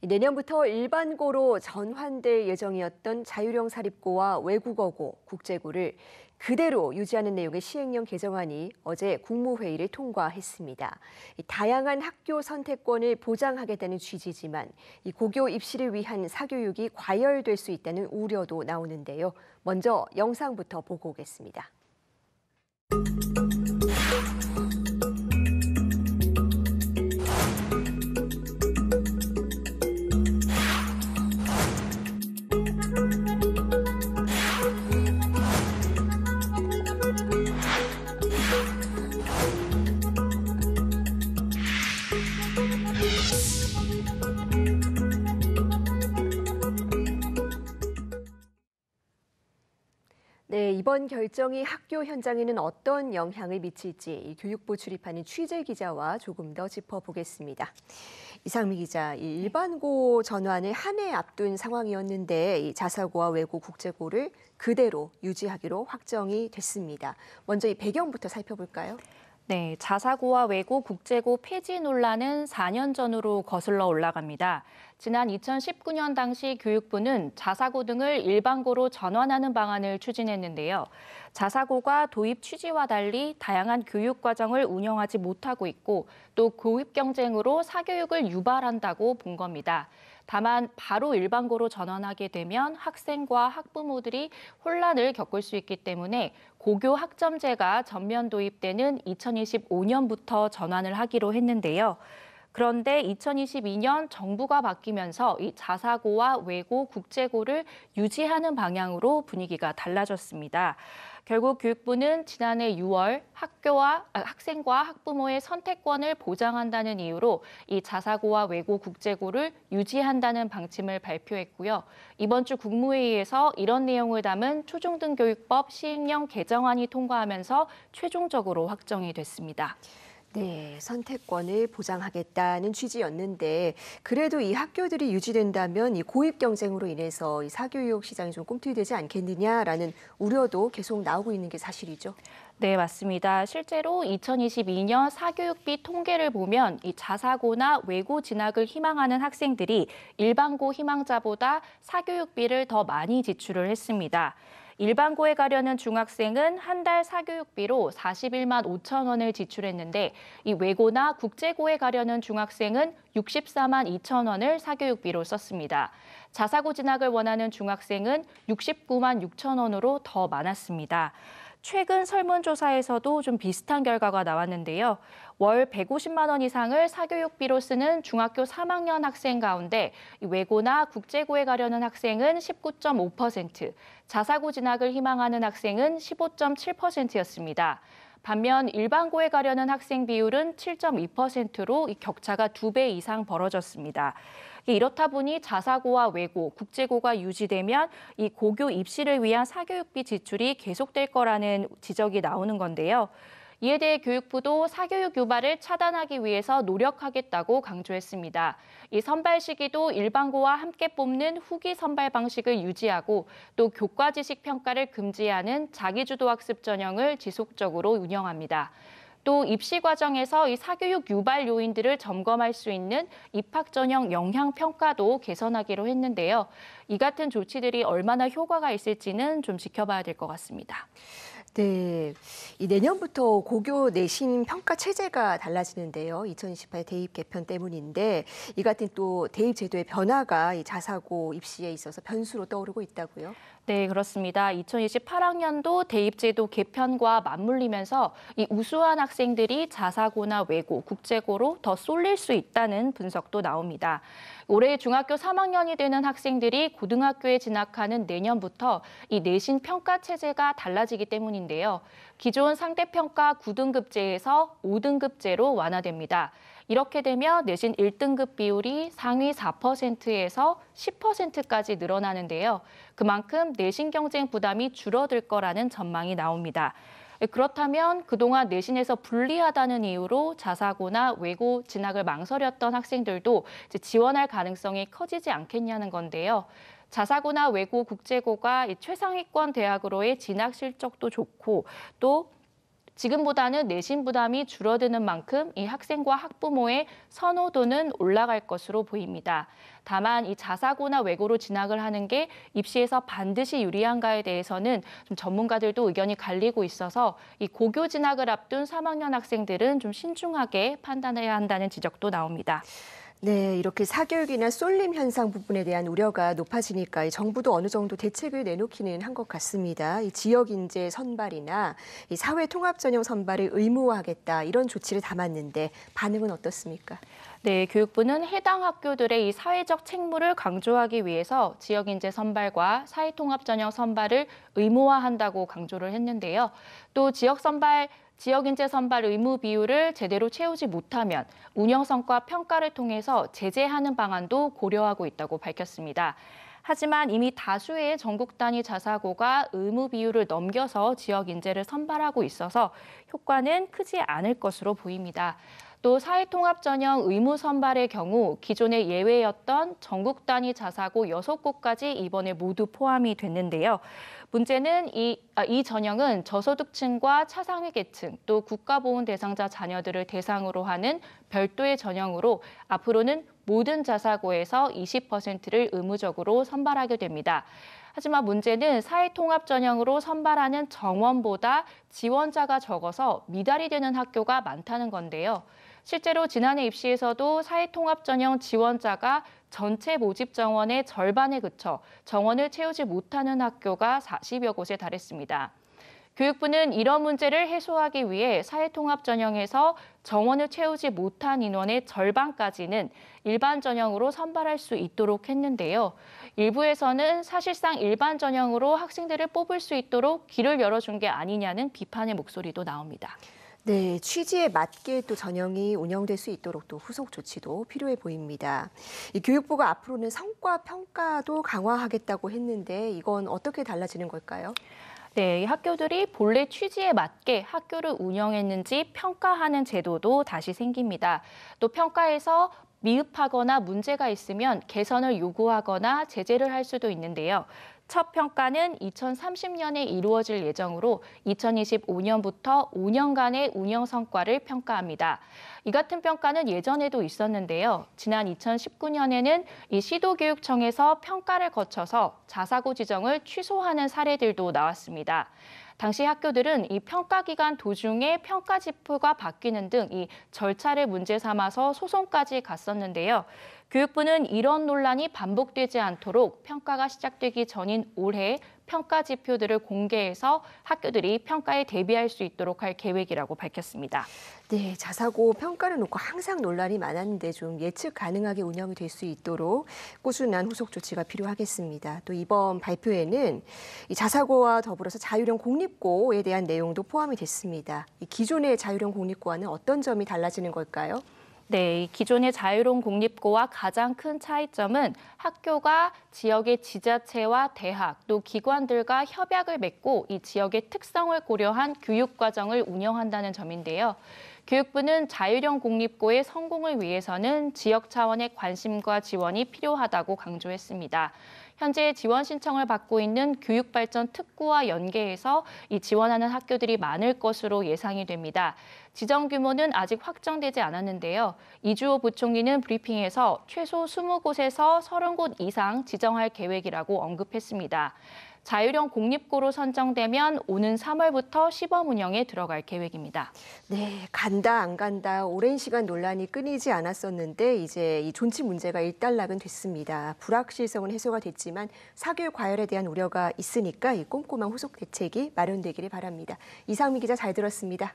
내년부터 일반고로 전환될 예정이었던 자율형 사립고와 외국어고, 국제고를 그대로 유지하는 내용의 시행령 개정안이 어제 국무회의를 통과했습니다. 다양한 학교 선택권을 보장하겠다는 취지지만 고교 입시를 위한 사교육이 과열될 수 있다는 우려도 나오는데요. 먼저 영상부터 보고 오겠습니다. 이번 결정이 학교 현장에는 어떤 영향을 미칠지 교육부 출입하는 취재 기자와 조금 더 짚어보겠습니다. 이상미 기자, 네. 일반고 전환을 한 해 앞둔 상황이었는데 자사고와 외고 국제고를 그대로 유지하기로 확정이 됐습니다. 먼저 이 배경부터 살펴볼까요? 네, 자사고와 외고, 국제고 폐지 논란은 4년 전으로 거슬러 올라갑니다. 지난 2019년 당시 교육부는 자사고 등을 일반고로 전환하는 방안을 추진했는데요. 자사고가 도입 취지와 달리 다양한 교육 과정을 운영하지 못하고 있고 또 고입 경쟁으로 사교육을 유발한다고 본 겁니다. 다만 바로 일반고로 전환하게 되면 학생과 학부모들이 혼란을 겪을 수 있기 때문에 고교 학점제가 전면 도입되는 2025년부터 전환을 하기로 했는데요. 그런데 2022년 정부가 바뀌면서 이 자사고와 외고, 국제고를 유지하는 방향으로 분위기가 달라졌습니다. 결국 교육부는 지난해 6월 학교와 아, 학생과 학부모의 선택권을 보장한다는 이유로 이 자사고와 외고 국제고를 유지한다는 방침을 발표했고요. 이번 주 국무회의에서 이런 내용을 담은 초중등교육법 시행령 개정안이 통과하면서 최종적으로 확정이 됐습니다. 네, 선택권을 보장하겠다는 취지였는데 그래도 이 학교들이 유지된다면 이 고입 경쟁으로 인해서 이 사교육 시장이 좀 꿈틀되지 이 않겠느냐라는 우려도 계속 나오고 있는 게 사실이죠. 네, 맞습니다. 실제로 2022년 사교육비 통계를 보면 이 자사고나 외고 진학을 희망하는 학생들이 일반고 희망자보다 사교육비를 더 많이 지출을 했습니다. 일반고에 가려는 중학생은 한 달 사교육비로 41만 5천 원을 지출했는데 이 외고나 국제고에 가려는 중학생은 64만 2천 원을 사교육비로 썼습니다. 자사고 진학을 원하는 중학생은 69만 6천 원으로 더 많았습니다. 최근 설문조사에서도 좀 비슷한 결과가 나왔는데요. 월 150만 원 이상을 사교육비로 쓰는 중학교 3학년 학생 가운데 외고나 국제고에 가려는 학생은 19.5%, 자사고 진학을 희망하는 학생은 15.7%였습니다. 반면 일반고에 가려는 학생 비율은 7.2%로 격차가 두 배 이상 벌어졌습니다. 이렇다 보니 자사고와 외고, 국제고가 유지되면 이 고교 입시를 위한 사교육비 지출이 계속될 거라는 지적이 나오는 건데요. 이에 대해 교육부도 사교육 유발을 차단하기 위해서 노력하겠다고 강조했습니다. 이 선발 시기도 일반고와 함께 뽑는 후기 선발 방식을 유지하고 또 교과 지식 평가를 금지하는 자기주도 학습 전형을 지속적으로 운영합니다. 또 입시 과정에서 이 사교육 유발 요인들을 점검할 수 있는 입학 전형 영향 평가도 개선하기로 했는데요. 이 같은 조치들이 얼마나 효과가 있을지는 좀 지켜봐야 될 것 같습니다. 네, 이 내년부터 고교 내신 평가 체제가 달라지는데요. 2018 대입 개편 때문인데 이 같은 또 대입 제도의 변화가 이 자사고 입시에 있어서 변수로 떠오르고 있다고요. 네, 그렇습니다. 2028학년도 대입 제도 개편과 맞물리면서 이 우수한 학생들이 자사고나 외고, 국제고로 더 쏠릴 수 있다는 분석도 나옵니다. 올해 중학교 3학년이 되는 학생들이 고등학교에 진학하는 내년부터 이 내신 평가 체제가 달라지기 때문인데 있는데요. 기존 상대평가 9등급제에서 5등급제로 완화됩니다. 이렇게 되면 내신 1등급 비율이 상위 4%에서 10%까지 늘어나는데요. 그만큼 내신 경쟁 부담이 줄어들 거라는 전망이 나옵니다. 그렇다면 그동안 내신에서 불리하다는 이유로 자사고나 외고 진학을 망설였던 학생들도 지원할 가능성이 커지지 않겠냐는 건데요. 자사고나 외고 국제고가 최상위권 대학으로의 진학 실적도 좋고 또 지금보다는 내신 부담이 줄어드는 만큼 이 학생과 학부모의 선호도는 올라갈 것으로 보입니다. 다만 이 자사고나 외고로 진학을 하는 게 입시에서 반드시 유리한가에 대해서는 좀 전문가들도 의견이 갈리고 있어서 이 고교 진학을 앞둔 3학년 학생들은 좀 신중하게 판단해야 한다는 지적도 나옵니다. 네, 이렇게 사교육이나 쏠림 현상 부분에 대한 우려가 높아지니까 정부도 어느 정도 대책을 내놓기는 한 것 같습니다. 이 지역 인재 선발이나 이 사회 통합 전형 선발을 의무화하겠다 이런 조치를 담았는데 반응은 어떻습니까? 네, 교육부는 해당 학교들의 이 사회적 책무를 강조하기 위해서 지역 인재 선발과 사회 통합 전형 선발을 의무화한다고 강조를 했는데요. 또 지역 선발 지역인재 선발 의무 비율을 제대로 채우지 못하면 운영 성과 평가를 통해서 제재하는 방안도 고려하고 있다고 밝혔습니다. 하지만 이미 다수의 전국 단위 자사고가 의무 비율을 넘겨서 지역 인재를 선발하고 있어서 효과는 크지 않을 것으로 보입니다. 또 사회통합 전형 의무 선발의 경우 기존의 예외였던 전국 단위 자사고 여섯 곳까지 이번에 모두 포함이 됐는데요. 문제는 이, 아, 이 전형은 저소득층과 차상위 계층 또 국가보훈 대상자 자녀들을 대상으로 하는 별도의 전형으로 앞으로는 모든 자사고에서 20%를 의무적으로 선발하게 됩니다. 하지만 문제는 사회통합 전형으로 선발하는 정원보다 지원자가 적어서 미달이 되는 학교가 많다는 건데요. 실제로 지난해 입시에서도 사회통합 전형 지원자가 전체 모집 정원의 절반에 그쳐 정원을 채우지 못하는 학교가 40여 곳에 달했습니다. 교육부는 이런 문제를 해소하기 위해 사회통합 전형에서 정원을 채우지 못한 인원의 절반까지는 일반 전형으로 선발할 수 있도록 했는데요. 일부에서는 사실상 일반 전형으로 학생들을 뽑을 수 있도록 길을 열어준 게 아니냐는 비판의 목소리도 나옵니다. 네, 취지에 맞게 또 전형이 운영될 수 있도록 또 후속 조치도 필요해 보입니다. 이 교육부가 앞으로는 성과 평가도 강화하겠다고 했는데 이건 어떻게 달라지는 걸까요? 네, 학교들이 본래 취지에 맞게 학교를 운영했는지 평가하는 제도도 다시 생깁니다. 또 평가에서 미흡하거나 문제가 있으면 개선을 요구하거나 제재를 할 수도 있는데요. 첫 평가는 2030년에 이루어질 예정으로 2025년부터 5년간의 운영 성과를 평가합니다. 이 같은 평가는 예전에도 있었는데요. 지난 2019년에는 이 시도교육청에서 평가를 거쳐서 자사고 지정을 취소하는 사례들도 나왔습니다. 당시 학교들은 이 평가 기간 도중에 평가 지표가 바뀌는 등 이 절차를 문제 삼아서 소송까지 갔었는데요. 교육부는 이런 논란이 반복되지 않도록 평가가 시작되기 전인 올해 평가 지표들을 공개해서 학교들이 평가에 대비할 수 있도록 할 계획이라고 밝혔습니다. 네, 자사고 평가를 놓고 항상 논란이 많았는데 좀 예측 가능하게 운영이 될 수 있도록 꾸준한 후속 조치가 필요하겠습니다. 또 이번 발표에는 이 자사고와 더불어서 자율형 공립고에 대한 내용도 포함이 됐습니다. 기존의 자율형 공립고와는 어떤 점이 달라지는 걸까요? 네, 기존의 자유로운 공립고와 가장 큰 차이점은 학교가 지역의 지자체와 대학 또 기관들과 협약을 맺고 이 지역의 특성을 고려한 교육 과정을 운영한다는 점인데요. 교육부는 자율형 공립고의 성공을 위해서는 지역 차원의 관심과 지원이 필요하다고 강조했습니다. 현재 지원 신청을 받고 있는 교육발전 특구와 연계해서 이 지원하는 학교들이 많을 것으로 예상이 됩니다. 지정 규모는 아직 확정되지 않았는데요. 이주호 부총리는 브리핑에서 최소 20곳에서 30곳 이상 지정할 계획이라고 언급했습니다. 자율형 공립고로 선정되면 오는 3월부터 시범 운영에 들어갈 계획입니다. 네, 간다 안 간다 오랜 시간 논란이 끊이지 않았었는데 이제 이 존치 문제가 일단락은 됐습니다. 불확실성은 해소가 됐지만 사교육 과열에 대한 우려가 있으니까 이 꼼꼼한 후속 대책이 마련되기를 바랍니다. 이상미 기자 잘 들었습니다.